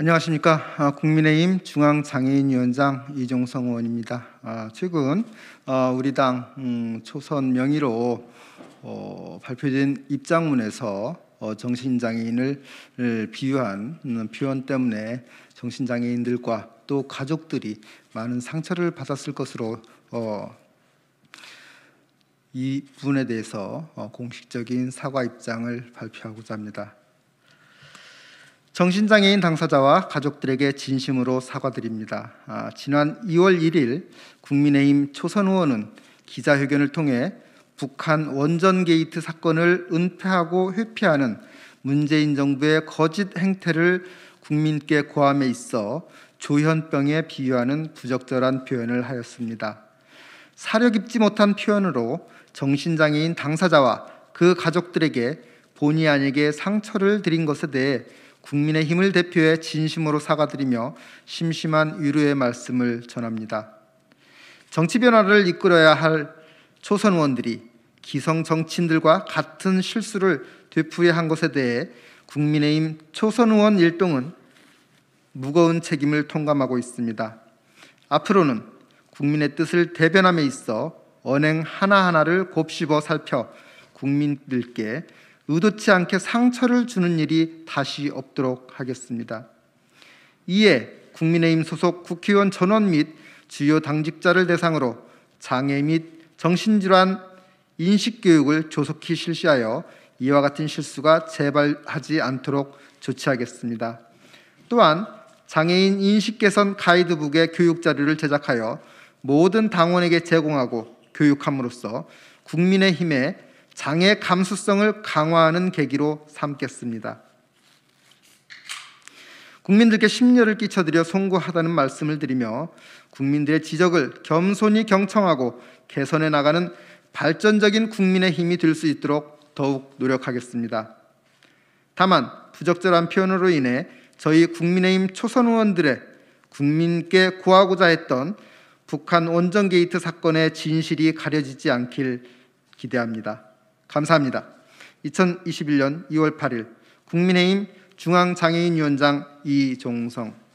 안녕하십니까. 아, 국민의힘 중앙장애인위원장 이종성 의원입니다. 아, 최근 아, 우리 당 음, 초선 명의로 어, 발표된 입장문에서 어, 정신장애인을 비유한 음, 표현 때문에 정신장애인들과 또 가족들이 많은 상처를 받았을 것으로 어, 이 부분에 대해서 공식적인 사과 입장을 발표하고자 합니다. 정신장애인 당사자와 가족들에게 진심으로 사과드립니다. 아, 지난 2월 1일 국민의힘 초선 의원은 기자회견을 통해 북한 원전 게이트 사건을 은폐하고 회피하는 문재인 정부의 거짓 행태를 국민께 고함에 있어 조현병에 비유하는 부적절한 표현을 하였습니다. 사려 깊지 못한 표현으로 정신장애인 당사자와 그 가족들에게 본의 아니게 상처를 드린 것에 대해 국민의 힘을 대표해 진심으로 사과드리며 심심한 위로의 말씀을 전합니다. 정치 변화를 이끌어야 할 초선 의원들이 기성 정치인들과 같은 실수를 되풀이 한 것에 대해 국민의힘 초선 의원 일동은 무거운 책임을 통감하고 있습니다. 앞으로는 국민의 뜻을 대변함에 있어 언행 하나하나를 곱씹어 살펴 국민들께 의도치 않게 상처를 주는 일이 다시 없도록 하겠습니다. 이에 국민의힘 소속 국회의원 전원 및 주요 당직자를 대상으로 장애 및 정신질환 인식교육을 조속히 실시하여 이와 같은 실수가 재발하지 않도록 조치하겠습니다. 또한 장애인 인식 개선 가이드북의 교육 자료를 제작하여 모든 당원에게 제공하고 교육함으로써 국민의힘의 장애 감수성을 강화하는 계기로 삼겠습니다. 국민들께 심려를 끼쳐드려 송구하다는 말씀을 드리며 국민들의 지적을 겸손히 경청하고 개선해 나가는 발전적인 국민의 힘이 될 수 있도록 더욱 노력하겠습니다. 다만 부적절한 표현으로 인해 저희 국민의힘 초선 의원들의 국민께 구하고자 했던 북한 원전 게이트 사건의 진실이 가려지지 않길 기대합니다. 감사합니다. 2021년 2월 8일 국민의힘 중앙장애인위원장 이종성